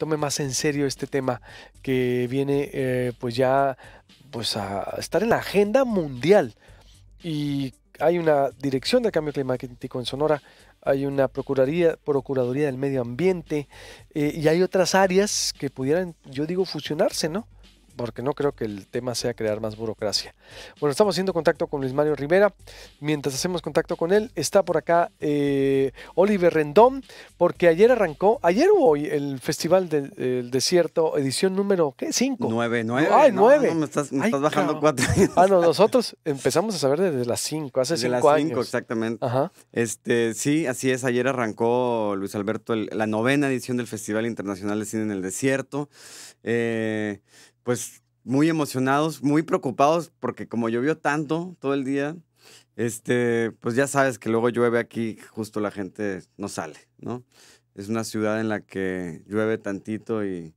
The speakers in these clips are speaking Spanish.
tome más en serio este tema que viene eh, pues ya pues a estar en la agenda mundial. Y hay una dirección de cambio climático en Sonora, hay una Procuraduría, Procuraduría del Medio Ambiente eh, y hay otras áreas que pudieran, yo digo, fusionarse, ¿no? porque no creo que el tema sea crear más burocracia. Bueno, estamos haciendo contacto con Luis Mario Rivera. Mientras hacemos contacto con él, está por acá eh, Oliver Rendón, porque ayer arrancó, ayer o hoy, el Festival del Desierto, edición número, ¿qué? ¿Cinco? Nueve, nueve. ¡Ay, nueve! me estás, bajando cuatro Ah, no, nosotros empezamos a saber desde las cinco, hace desde cinco las Cinco, exactamente. Este, sí, así es. Ayer arrancó Luis Alberto la novena edición del Festival Internacional de Cine en el Desierto. Eh, pues muy emocionados, muy preocupados, porque como llovió tanto todo el día, este, pues ya sabes que luego llueve aquí, justo la gente no sale, ¿no? Es una ciudad en la que llueve tantito y,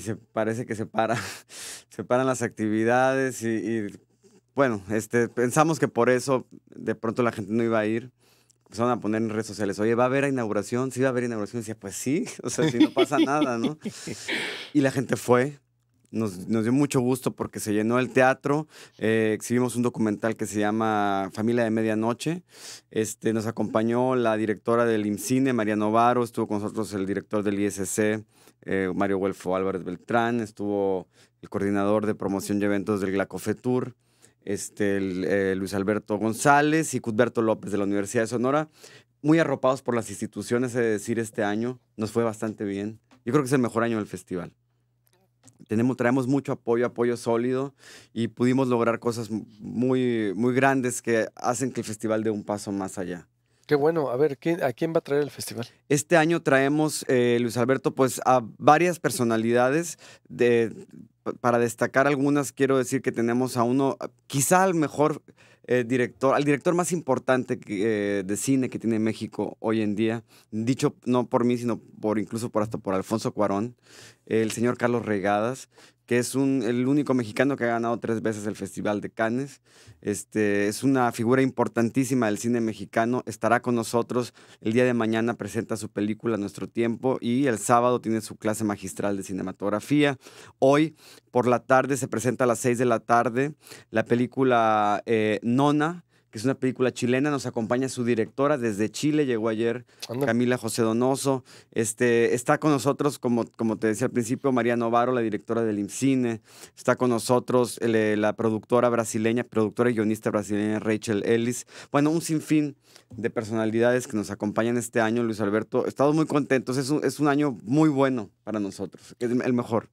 se parece que se para, se paran las actividades y, bueno, este, pensamos que por eso de pronto la gente no iba a ir empezaron a poner en redes sociales, oye, ¿va a haber inauguración? Sí, va a haber inauguración. decía, pues sí, o sea, si no pasa nada, ¿no? Y la gente fue, nos, dio mucho gusto porque se llenó el teatro. Eh, exhibimos un documental que se llama Familia de Medianoche. Este, nos acompañó la directora del IMCINE, María Novaro. Estuvo con nosotros el director del ISC, eh, Mario Huelfo Álvarez Beltrán. Estuvo el coordinador de promoción y eventos del Glacofetur. Este, eh, Luis Alberto González y Cuthberto López de la Universidad de Sonora, muy arropados por las instituciones, he de decir, este año nos fue bastante bien. Yo creo que es el mejor año del festival traemos mucho apoyo, apoyo sólido y pudimos lograr cosas muy, muy grandes que hacen que el festival dé un paso más allá. Qué bueno. A ver, ¿a quién va a traer el festival? Este año traemos, eh, Luis Alberto, pues a varias personalidades. De, para destacar algunas, quiero decir que tenemos a uno, quizá al mejor eh, director, al director más importante eh, de cine que tiene México hoy en día, dicho no por mí, sino por incluso por hasta por Alfonso Cuarón, el señor Carlos Regadas, que es el único mexicano que ha ganado tres veces el Festival de Cannes. Este, es una figura importantísima del cine mexicano. Estará con nosotros el día de mañana, presenta su película Nuestro Tiempo y el sábado tiene su clase magistral de cinematografía. Hoy por la tarde se presenta a las seis de la tarde la película eh, Nona es una película chilena. Nos acompaña su directora desde Chile, llegó ayer, Camila José Donoso. Este, está con nosotros, como, como te decía al principio, María Novaro, la directora del IMCINE. Está con nosotros eh, la productora brasileña, productora y guionista brasileña Rachel Ellis. Bueno, un sinfín de personalidades que nos acompañan este año, Luis Alberto. Estamos muy contentos, es un, es un año muy bueno para nosotros, es el mejor.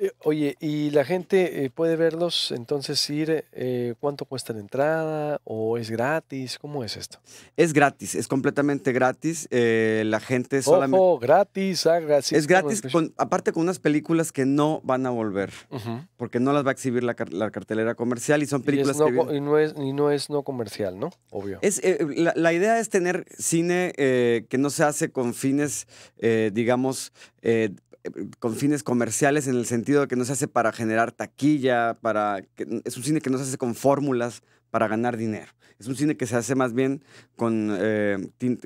Eh, oye, ¿y la gente eh, puede verlos entonces ir? Eh, ¿Cuánto cuesta la entrada? ¿O es gratis? ¿Cómo es esto? Es gratis, es completamente gratis. la gente solamente. Ojo, gratis, ah, Es gratis, pues. aparte con unas películas que no van a volver, porque no las va a exhibir la, cartelera comercial y son películas no, que. Y no, es, y no es no comercial, ¿no? Obvio. Es, la, idea es tener cine que no se hace con fines, digamos, eh, em, con fines comerciales en el sentido de que no se hace para generar taquilla, para que mm, es un cine que no se hace con fórmulas, para ganar dinero. Es un cine que se hace más bien con, eh,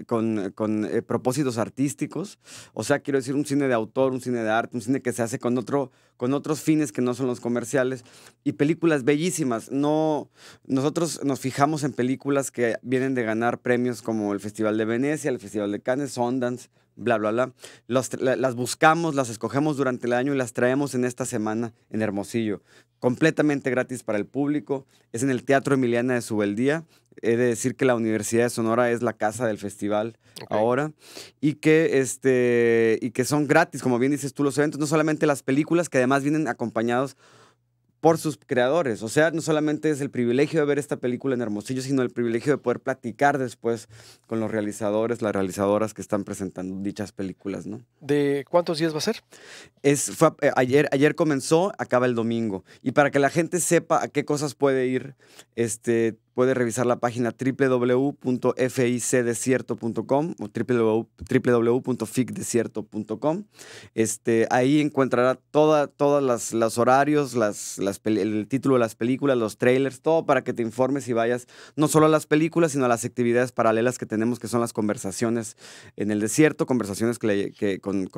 con, eh, propósitos artísticos, o sea, quiero decir, un cine de autor, un cine de arte, un cine que se hace con, otro, con otros fines que no son los comerciales y películas bellísimas. No, nosotros nos fijamos en películas que vienen de ganar premios como el Festival de Venecia, el Festival de Cannes, Sundance, bla, bla, bla. las buscamos, las escogemos durante el año y las traemos en esta semana en Hermosillo completamente gratis para el público. Es en el Teatro Emiliana de Subeldía. He de decir que la Universidad de Sonora es la casa del festival ahora y que, este, y que son gratis, como bien dices tú, los eventos, no solamente las películas, que además vienen acompañados por sus creadores. O sea, no solamente es el privilegio de ver esta película en Hermosillo, sino el privilegio de poder platicar después con los realizadores, las realizadoras que están presentando dichas películas, ¿no? ¿De cuántos días va a ser? Es, eh, ayer, ayer comenzó, acaba el domingo. Y para que la gente sepa a qué cosas puede ir, este, Puedes revisar la página www.ficdesierto.com o www.ficdesierto.com. Este, ahí encontrará todos todas las, horarios, las, el título de las películas, los trailers, todo para que te informes y vayas no solo a las películas, sino a las actividades paralelas que tenemos, que son las conversaciones en el desierto, conversaciones con,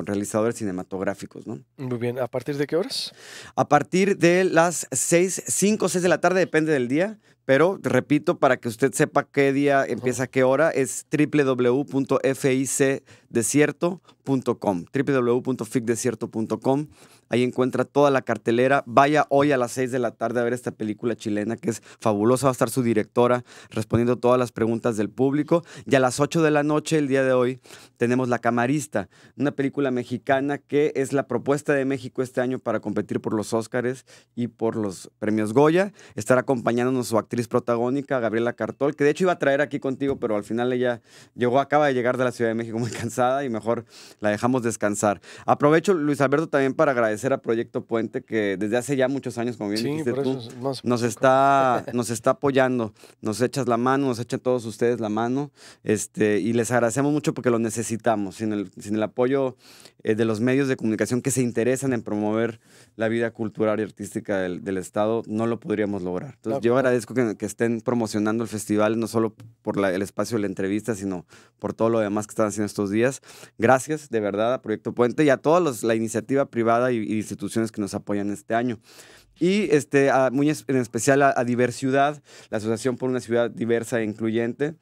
realizadores cinematográficos. ¿no? Muy bien, ¿a partir de qué horas? A partir de las 6, 5, 6 de la tarde, depende del día. Pero repito, para que usted sepa qué día empieza qué hora, es www.ficdesierto.com, www.ficdesierto.com. Ahí encuentra toda la cartelera. Vaya hoy a las 6 de la tarde a ver esta película chilena que es fabulosa. Va a estar su directora respondiendo todas las preguntas del público. Y a las 8 de la noche, el día de hoy, tenemos La Camarista, una película mexicana que es la propuesta de México este año para competir por los Óscares y por los premios Goya. Estará acompañándonos su actriz protagónica, Gabriela Cartol, que de hecho iba a traer aquí contigo, pero al final ella llegó, acaba de llegar de la Ciudad de México muy cansada y mejor la dejamos descansar. Aprovecho, Luis Alberto, también para agradecer agradecer a Proyecto Puente que desde hace ya muchos años, como bien dijiste tú, nos, está, nos está apoyando, nos echas la mano, nos echan todos ustedes la mano este, y les agradecemos mucho porque lo necesitamos. Sin el, sin el apoyo eh, de los medios de comunicación que se interesan en promover la vida cultural y artística del, del Estado, no lo podríamos lograr. Entonces, yo agradezco que, estén promocionando el festival, no solo por el espacio de la entrevista, sino por todo lo demás que están haciendo estos días. Gracias, de verdad, a Proyecto Puente y a toda la iniciativa privada y y instituciones que nos apoyan este año. Y este, muy en especial a, Diversidad, la Asociación por una Ciudad Diversa e Incluyente,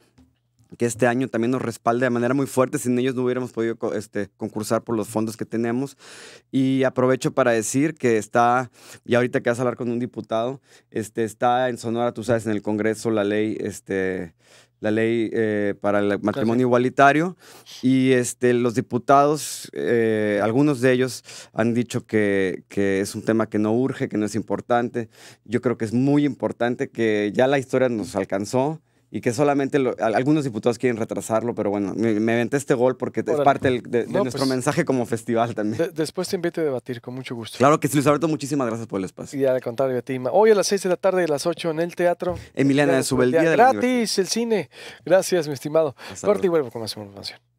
que este año también nos respalda de manera muy fuerte. Sin ellos no hubiéramos podido este, concursar por los fondos que tenemos. Y aprovecho para decir que está, y ahorita que vas a hablar con un diputado, este, está en Sonora, tú sabes, en el Congreso la ley este, la ley eh, para el matrimonio igualitario y este, los diputados, eh, algunos de ellos han dicho que, que, es un tema que no urge, que no es importante. Yo creo que es muy importante que ya la historia nos alcanzó y que solamente algunos diputados quieren retrasarlo, pero bueno, me, inventé este gol porque es parte de, pues nuestro mensaje como festival también. después te invito a debatir, con mucho gusto. Claro que sí, Luis Alberto, muchísimas gracias por el espacio. Y al contrario, a ti. Hoy a las 6 de la tarde y a las 8 en el teatro. Emiliana, de día. Gratis, el cine. Gracias, mi estimado. Corte y vuelvo con más información.